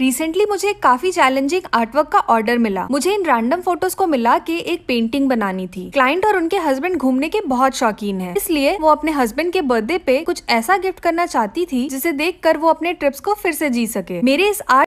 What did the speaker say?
recently मुझे एक काफी चैलेंजिंग आर्टवर्क का ऑर्डर मिला मुझे इन रैंडम फोटोज को मिला के एक पेंटिंग बनानी थी क्लाइंट और उनके हस्बैंड घूमने के बहुत शौकीन है इसलिए वो अपने हस्बैंड के बर्थडे पे कुछ ऐसा गिफ्ट करना चाहती थी जिसे देख कर वो अपने ट्रिप्स को फिर से जी सके मेरे इस आर्ट